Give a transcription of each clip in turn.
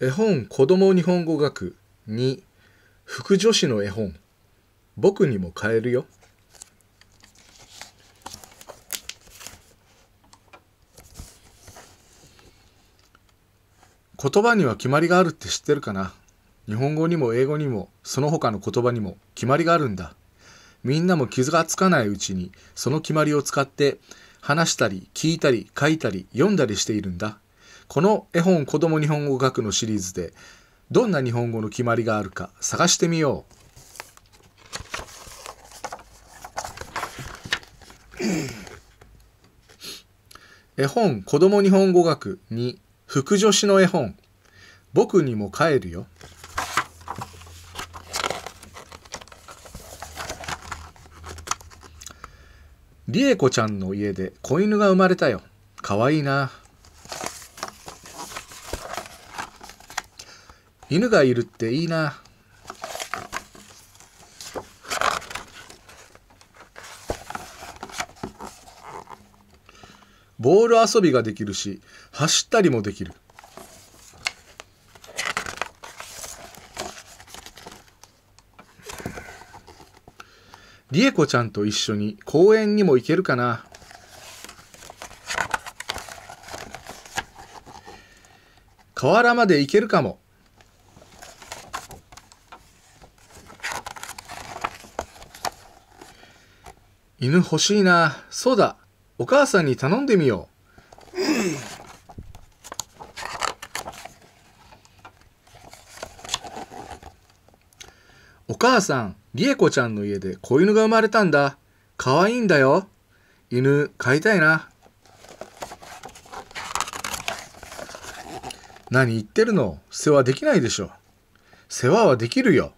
絵本子供日本語学に副助詞の絵本僕にも買えるよ言葉には決まりがあるって知ってるかな日本語にも英語にもその他の言葉にも決まりがあるんだみんなも傷がつかないうちにその決まりを使って話したり聞いたり書いたり読んだりしているんだこの絵本子供日本語学のシリーズでどんな日本語の決まりがあるか探してみよう。絵本子供日本語学に副助詞の絵本僕にも帰るよ理恵子ちゃんの家で子犬が生まれたよかわいいな犬がいるっていいな。ボール遊びができるし、走ったりもできる。りえこちゃんと一緒に公園にも行けるかな。河原まで行けるかも。犬欲しいな。そうだ。お母さんに頼んでみよう。お母さん、りえこちゃんの家で子犬が生まれたんだ。かわいいんだよ。犬、飼いたいな。何言ってるの世話できないでしょ。世話はできるよ。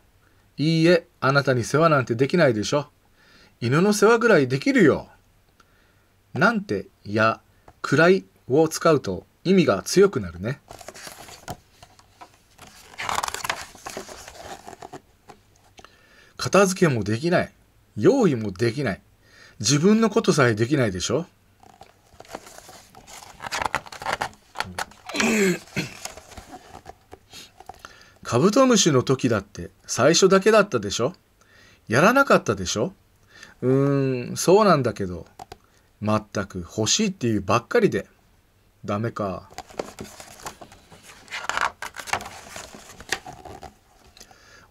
いいえ、あなたに世話なんてできないでしょ。犬の世話ぐらいできるよ。なんてやいを使うと意味が強くなるね。片付けもできない。用意もできない。自分のことさえできないでしょカブトムシの時だって最初だけだったでしょやらなかったでしょうーん、そうなんだけど、全く欲しいっていうばっかりで、ダメか。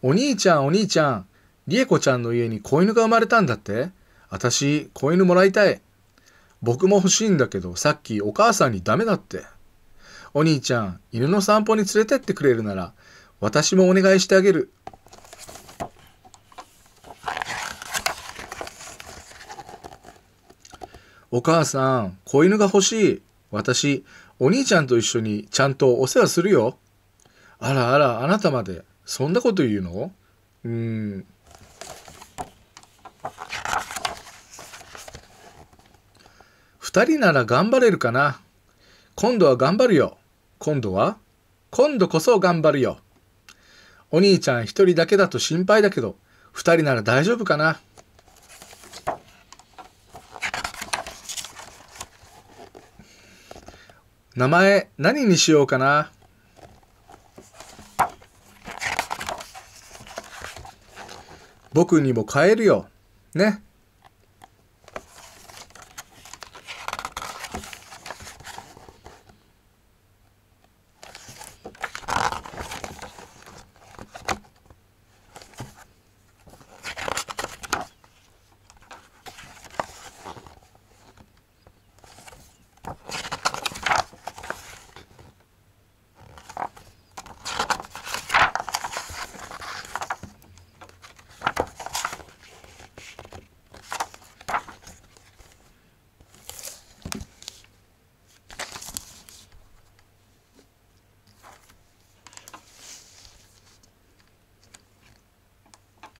お兄ちゃん、お兄ちゃん、り恵子ちゃんの家に子犬が生まれたんだって私、子犬もらいたい。僕も欲しいんだけど、さっきお母さんにダメだって。お兄ちゃん、犬の散歩に連れてってくれるなら、私もお願いしてあげる。お母さん、子犬が欲しい。私、お兄ちゃんと一緒にちゃんとお世話するよ。あらあら、あなたまで。そんなこと言うのうーん。二人なら頑張れるかな。今度は頑張るよ。今度は今度こそ頑張るよ。お兄ちゃん一人だけだと心配だけど、二人なら大丈夫かな。名前何にしようかな僕にも買えるよ。ね。